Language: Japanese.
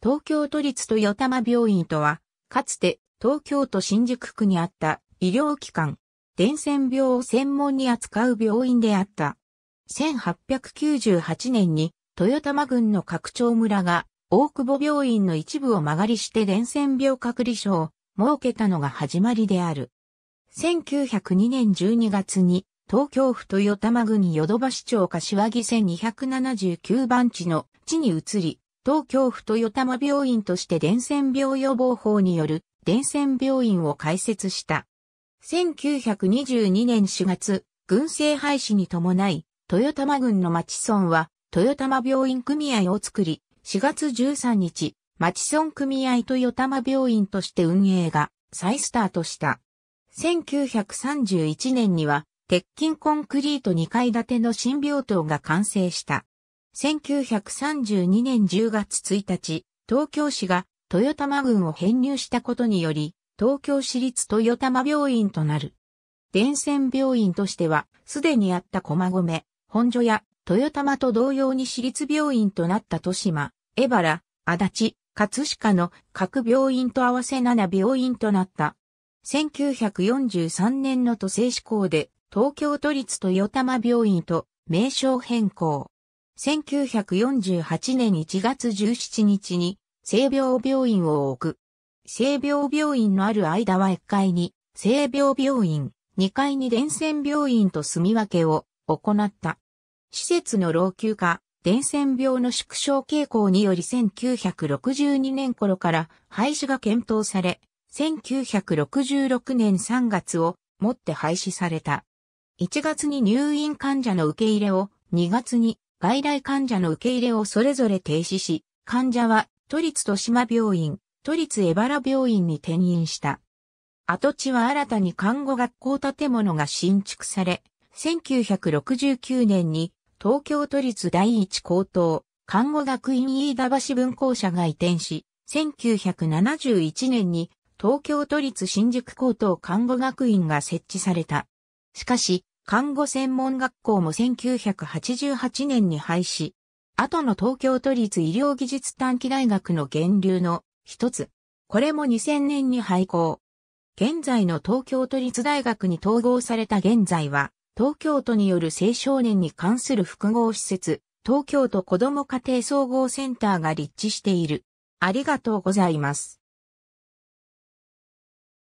東京都立豊玉病院とは、かつて東京都新宿区にあった医療機関、伝染病を専門に扱う病院であった。1898年に豊玉郡の拡張村が大久保病院の一部を間借りして伝染病隔離所を設けたのが始まりである。1902年12月に東京府豊玉郡淀橋町柏木1279番地の地に移り、東京府豊玉病院として伝染病予防法による伝染病院を開設した。1922年4月、軍政廃止に伴い、豊玉郡の町村は、豊玉病院組合を作り、4月13日、町村組合豊玉病院として運営が再スタートした。1931年には、鉄筋コンクリート2階建ての新病棟が完成した。1932年10月1日、東京市が豊玉郡を編入したことにより、東京市立豊玉病院となる。伝染病院としては、すでにあった駒込、本所や豊玉と同様に市立病院となった豊島、江原、足立、葛飾の各病院と合わせ7病院となった。1943年の都政施行で東京都立豊玉病院と名称変更。1948年1月17日に、性病病院を置く。性病病院のある間は1階に、性病病院、2階に伝染病院と住み分けを行った。施設の老朽化、伝染病の縮小傾向により1962年頃から廃止が検討され、1966年3月をもって廃止された。1月に入院患者の受け入れを、2月に外来患者の受け入れをそれぞれ停止し、患者は都立豊島病院、都立江原病院に転院した。跡地は新たに看護学校建物が新築され、1969年に東京都立第一高等看護学院飯田橋分校舎が移転し、1971年に東京都立新宿高等看護学院が設置された。しかし、看護専門学校も1988年に廃止。後の東京都立医療技術短期大学の源流の一つ。これも2000年に廃校。現在の東京都立大学に統合された現在は、東京都による青少年に関する複合施設、東京都子ども家庭総合センターが立地している。ありがとうございます。